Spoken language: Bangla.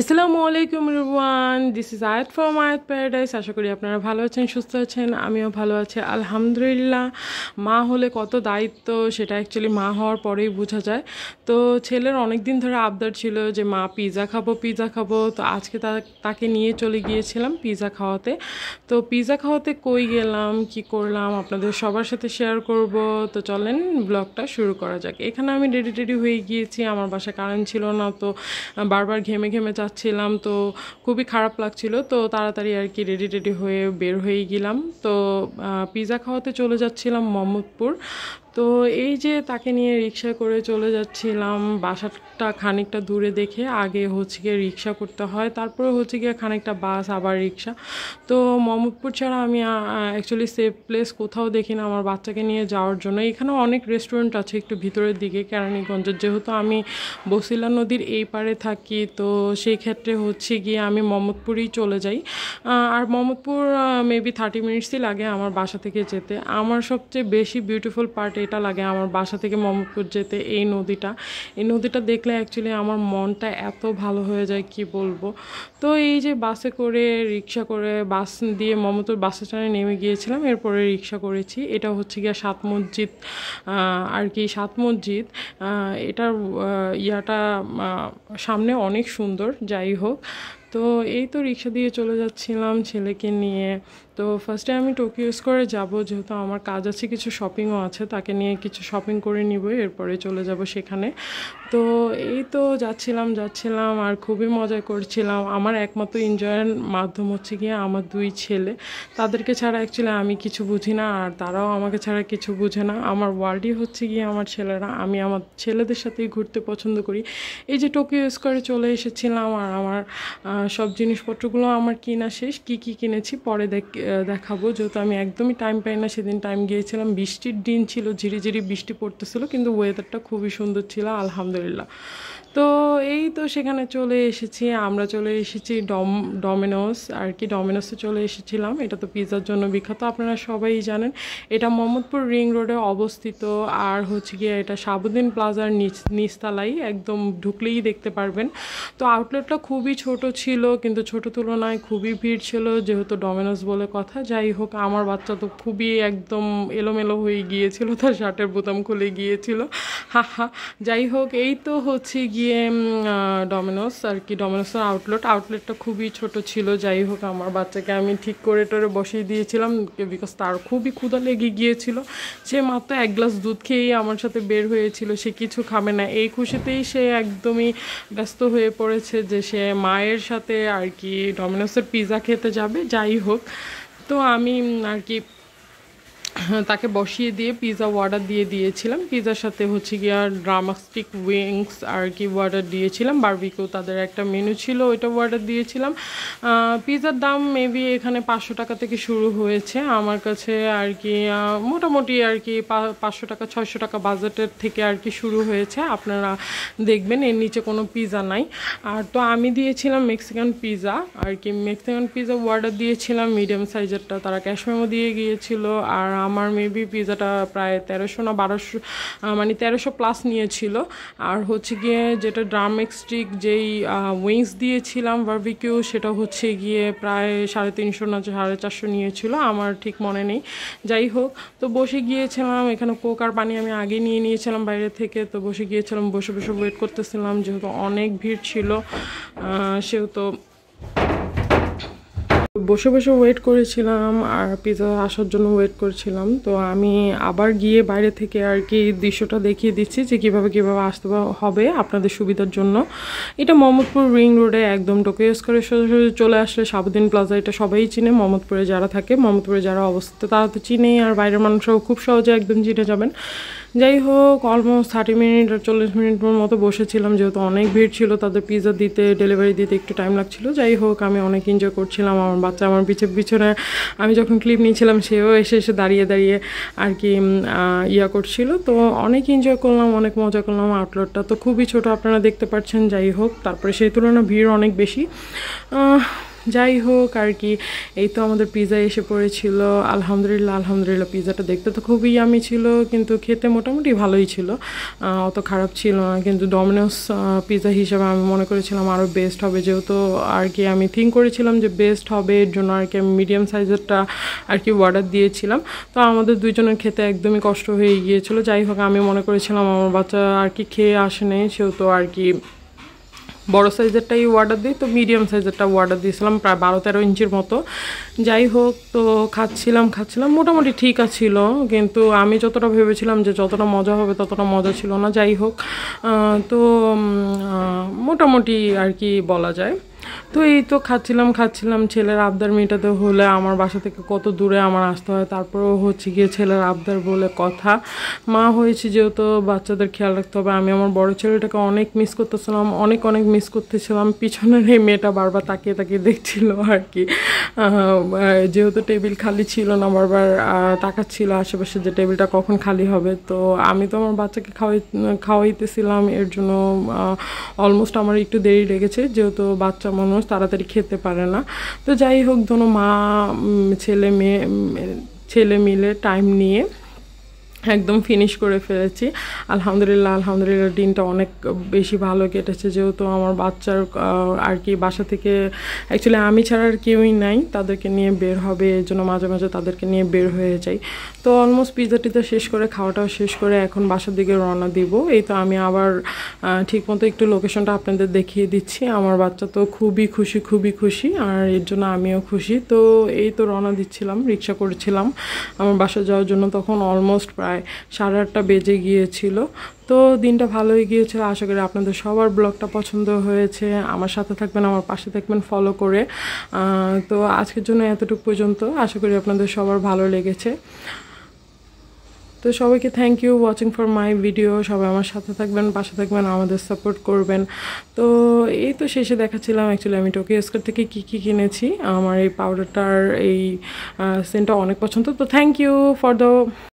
আসসালামু আলাইকুম রুবান this is Ayat from Ayat paradise আশা করি আপনারা ভালো আছেন সুস্থ আছেন আমিও ভালো আছি আলহামদুলিল্লাহ মা হলে কত দায়িত্ব সেটা অ্যাকচুয়ালি মা হওয়ার পরেই বোঝা যায় তো ছেলের অনেক দিন ধরে আবদার ছিল যে মা পিৎজা খাবো পিৎজা খাবো তো আজকে তাকে নিয়ে চলে গিয়েছিলাম পিৎজা খাওয়াতে তো পিৎজা খাওয়াতে কই গেলাম কি করলাম আপনাদের সবার সাথে শেয়ার করব তো চলেন ব্লগটা শুরু করা যাক এখানে আমি রেডি রেডি হয়ে গিয়েছি আমার বাসায় কারেন্ট ছিল না তো বারবার ঘেমে ঘেমে যাচ্ছিলাম তো খুবই খারাপ লাগছিল তো তাড়াতাড়ি আর কি রেডি টেডি হয়ে বের হয়ে গেলাম তো পিজা খাওয়াতে চলে যাচ্ছিলাম মোহাম্মদপুর তো এই যে তাকে নিয়ে রিক্সা করে চলে যাচ্ছিলাম বাসাটা খানিকটা দূরে দেখে আগে হচ্ছে গিয়ে রিক্সা করতে হয় তারপরে হচ্ছে গিয়ে খানিকটা বাস আবার রিক্সা তো মোহাম্মদপুর ছাড়া আমি অ্যাকচুয়ালি সেফ প্লেস কোথাও দেখি না আমার বাচ্চাকে নিয়ে যাওয়ার জন্য এখানে অনেক রেস্টুরেন্ট আছে একটু ভিতরের দিকে কেরানীগঞ্জের যেহেতু আমি বসিলা নদীর এই পারে থাকি তো সেই ক্ষেত্রে হচ্ছে গিয়ে আমি মোহাম্মদপুরেই চলে যাই আর মোহাম্মদপুর মেবি থার্টি মিনিটসই লাগে আমার বাসা থেকে যেতে আমার সবচেয়ে বেশি বিউটিফুল পার্ট এটা লাগে আমার বাসা থেকে মোহাম্মদপুর যেতে এই নদীটা এই নদীটা দেখলে অ্যাকচুয়ালি আমার মনটা এত ভালো হয়ে যায় কি বলবো তো এই যে বাসে করে রিক্সা করে বাস দিয়ে মোহাম্মদপুর বাস স্ট্যান্ডে নেমে গিয়েছিলাম এরপরে রিক্সা করেছি এটা হচ্ছে গিয়ে সাত মসজিদ আর কি সাত মসজিদ এটার ইয়াটা সামনে অনেক সুন্দর যাই হোক তো এই তো রিক্সা দিয়ে চলে যাচ্ছিলাম ছেলেকে নিয়ে তো ফার্স্টে আমি টোকিও স্কোয়ারে যাব যেহেতু আমার কাজ আছে কিছু শপিংও আছে তাকে নিয়ে কিছু শপিং করে নিব এরপরে চলে যাব সেখানে তো এই তো যাচ্ছিলাম যাচ্ছিলাম আর খুবই মজা করছিলাম আমার একমাত্র এনজয়ের মাধ্যম হচ্ছে গিয়ে আমার দুই ছেলে তাদেরকে ছাড়া অ্যাকচুয়ালি আমি কিছু বুঝি না আর তারাও আমাকে ছাড়া কিছু বুঝে না আমার ওয়ার্ল্ডই হচ্ছে গিয়ে আমার ছেলেরা আমি আমার ছেলেদের সাথেই ঘুরতে পছন্দ করি এই যে টোকিও স্কোয়ারে চলে এসেছিলাম আর আমার সব জিনিসপত্রগুলো আমার কিনা শেষ কি কি কিনেছি পরে দেখাবো যেহেতু আমি একদমই টাইম পাই না সেদিন টাইম গিয়েছিলাম বৃষ্টির দিন ছিল ঝিরিঝিরি বৃষ্টি পড়তেছিল কিন্তু ওয়েদারটা খুবই সুন্দর ছিল আলহামদুলিল্লাহ আলহামদুলিল্লাহ তো এই তো সেখানে চলে এসেছি আমরা চলে এসেছি ডম ডমিনোস আর কি ডমিনোসে চলে এসেছিলাম এটা তো পিৎজার জন্য বিখ্যাত আপনারা সবাই জানেন এটা মোহাম্মদপুর রিং রোডে অবস্থিত আর হচ্ছে গিয়ে এটা সাবুদ্দিন প্লাজার নিচ নিচতলাই একদম ঢুকলেই দেখতে পারবেন তো আউটলেটটা খুবই ছোট ছিল কিন্তু ছোট তুলনায় খুবই ভিড় ছিল যেহেতু ডমিনোস বলে কথা যাই হোক আমার বাচ্চা তো খুবই একদম এলোমেলো হয়ে গিয়েছিল তার শার্টের বোতাম খুলে গিয়েছিল হা হা যাই হোক এই তো হচ্ছে গিয়ে ডমিনোস আর কি ডমিনোসের আউটলেট আউটলেটটা খুবই ছোট ছিল যাই হোক আমার বাচ্চাকে আমি ঠিক করে টোরে বসিয়ে দিয়েছিলাম বিকজ তার খুবই ক্ষুধা লেগে গিয়েছিল সে মাত্র এক গ্লাস দুধ খেয়েই আমার সাথে বের হয়েছিল সে কিছু খাবে না এই খুশিতেই সে একদমই ব্যস্ত হয়ে পড়েছে যে সে মায়ের সাথে আর কি ডমিনোসের পিৎজা খেতে যাবে যাই হোক তো আমি আর কি তাকে বসিয়ে দিয়ে পিৎজা অর্ডার দিয়ে দিয়েছিলাম পিৎজার সাথে হচ্ছে গিয়ে ড্রামাস্টিক উইংস আর কি অর্ডার দিয়েছিলাম বারবিকেও তাদের একটা মেনু ছিল ওইটা অর্ডার দিয়েছিলাম পিৎজার দাম মেবি এখানে পাঁচশো টাকা থেকে শুরু হয়েছে আমার কাছে আর কি মোটামুটি আর কি পাঁচশো টাকা ছয়শো টাকা বাজেটের থেকে আর কি শুরু হয়েছে আপনারা দেখবেন এর নিচে কোনো পিৎজা নাই আর তো আমি দিয়েছিলাম মেক্সিকান পিৎজা আর কি মেক্সিকান পিৎজা অর্ডার দিয়েছিলাম মিডিয়াম সাইজেরটা তারা ক্যাশমেমো দিয়ে গিয়েছিল আর আমার মেবি পিজাটা প্রায় তেরোশো না বারোশো মানে তেরোশো প্লাস নিয়েছিল আর হচ্ছে গিয়ে যেটা স্টিক যেই উইংস দিয়েছিলাম বার্বিকিউ সেটা হচ্ছে গিয়ে প্রায় সাড়ে তিনশো না সাড়ে চারশো নিয়েছিল আমার ঠিক মনে নেই যাই হোক তো বসে গিয়েছিলাম এখানে কোক আর পানি আমি আগে নিয়ে নিয়েছিলাম বাইরে থেকে তো বসে গিয়েছিলাম বসে বসে ওয়েট করতেছিলাম যেহেতু অনেক ভিড় ছিল সেহেতু বসে বসে ওয়েট করেছিলাম আর পিজা আসার জন্য ওয়েট করেছিলাম তো আমি আবার গিয়ে বাইরে থেকে আর কি দৃশ্যটা দেখিয়ে দিচ্ছি যে কিভাবে কিভাবে আসতে হবে আপনাদের সুবিধার জন্য এটা মোহাম্মদপুর রিং রোডে একদম টোকেস করে সরাসরি চলে আসলে সাবুদ্দিন প্লাজা এটা সবাই চিনে মোহাম্মদপুরে যারা থাকে মোহাম্মদপুরে যারা অবস্থিত তারা তো চিনেই আর বাইরের মানুষরাও খুব সহজে একদম চিনে যাবেন যাই হোক অলমোস্ট থার্টি মিনিট আর চল্লিশ মিনিট মতো বসেছিলাম যেহেতু অনেক ভিড় ছিল তাদের পিজা দিতে ডেলিভারি দিতে একটু টাইম লাগছিল যাই হোক আমি অনেক এনজয় করছিলাম আমার বাচ্চা আমার পিছনে পিছনে আমি যখন ক্লিপ নিয়েছিলাম সেও এসে এসে দাঁড়িয়ে দাঁড়িয়ে আর কি ইয়া করছিল তো অনেক এনজয় করলাম অনেক মজা করলাম আউটলোডটা তো খুবই ছোট আপনারা দেখতে পাচ্ছেন যাই হোক তারপরে সেই তুলনায় ভিড় অনেক বেশি যাই হোক আর কি এই তো আমাদের পিজা এসে পড়েছিল আলহামদুলিল্লাহ আলহামদুলিল্লাহ পিজাটা দেখতে তো খুবই আমি ছিল কিন্তু খেতে মোটামুটি ভালোই ছিল অত খারাপ ছিল না কিন্তু ডমিনোস পিজা হিসাবে আমি মনে করেছিলাম আরও বেস্ট হবে যেহেতু আর কি আমি থিঙ্ক করেছিলাম যে বেস্ট হবে এর জন্য আর কি আমি মিডিয়াম সাইজেরটা আর কি অর্ডার দিয়েছিলাম তো আমাদের দুইজনের খেতে একদমই কষ্ট হয়ে গিয়েছিলো যাই হোক আমি মনে করেছিলাম আমার বাচ্চা আর কি খেয়ে আসে নেই সেহেতু আর কি বড় সাইজেরটাই অর্ডার দিই তো মিডিয়াম সাইজেরটা অর্ডার দিয়েছিলাম প্রায় বারো তেরো ইঞ্চির মতো যাই হোক তো খাচ্ছিলাম খাচ্ছিলাম মোটামুটি ঠিক আছিল কিন্তু আমি যতটা ভেবেছিলাম যে যতটা মজা হবে ততটা মজা ছিল না যাই হোক তো মোটামুটি আর কি বলা যায় তো এই তো খাচ্ছিলাম খাচ্ছিলাম ছেলের আবদার মেয়েটাতে হলে আমার বাসা থেকে কত দূরে আমার আসতে হয় তারপরেও হচ্ছে গিয়ে ছেলের আবদার বলে কথা মা হয়েছে যেহেতু বাচ্চাদের খেয়াল রাখতে হবে আমি আমার বড় ছেলেটাকে অনেক মিস করতেছিলাম অনেক অনেক মিস করতেছিলাম পিছনের এই মেয়েটা বারবার তাকিয়ে তাকিয়ে দেখছিল আর কি যেহেতু টেবিল খালি ছিল না বারবার তাকাচ্ছিল আশেপাশে যে টেবিলটা কখন খালি হবে তো আমি তো আমার বাচ্চাকে খাওয়াই খাওয়াইতেছিলাম এর জন্য অলমোস্ট আমার একটু দেরি লেগেছে যেহেতু বাচ্চা মানুষ তাড়াতাড়ি খেতে পারে না তো যাই হোক ধরো মা ছেলে মেয়ে ছেলে মিলে টাইম নিয়ে একদম ফিনিশ করে ফেলেছি আলহামদুলিল্লাহ আলহামদুলিল্লাহ দিনটা অনেক বেশি ভালো কেটেছে যেহেতু আমার বাচ্চার আর কি বাসা থেকে অ্যাকচুয়ালি আমি ছাড়া আর কেউই নাই তাদেরকে নিয়ে বের হবে এর জন্য মাঝে মাঝে তাদেরকে নিয়ে বের হয়ে যাই তো অলমোস্ট পিজা টিজা শেষ করে খাওয়াটাও শেষ করে এখন বাসার দিকে রওনা দিব এই তো আমি আবার ঠিক মতো একটু লোকেশনটা আপনাদের দেখিয়ে দিচ্ছি আমার বাচ্চা তো খুবই খুশি খুবই খুশি আর এর জন্য আমিও খুশি তো এই তো রওনা দিচ্ছিলাম রিক্সা করেছিলাম আমার বাসা যাওয়ার জন্য তখন অলমোস্ট প্রায় প্রায় সাড়ে আটটা বেজে গিয়েছিল তো দিনটা ভালোই গিয়েছিল আশা করি আপনাদের সবার ব্লগটা পছন্দ হয়েছে আমার সাথে থাকবেন আমার পাশে থাকবেন ফলো করে তো আজকের জন্য এতটুকু পর্যন্ত আশা করি আপনাদের সবার ভালো লেগেছে তো সবাইকে thank you watching for my video সবাই আমার সাথে থাকবেন পাশে থাকবেন আমাদের সাপোর্ট করবেন তো এই তো শেষে দেখাচ্ছিলাম অ্যাকচুয়ালি আমি টোকিও স্কোর থেকে কি কি কিনেছি আমার এই পাউডারটার এই সেন্টটা অনেক পছন্দ তো থ্যাংক ইউ ফর দ্য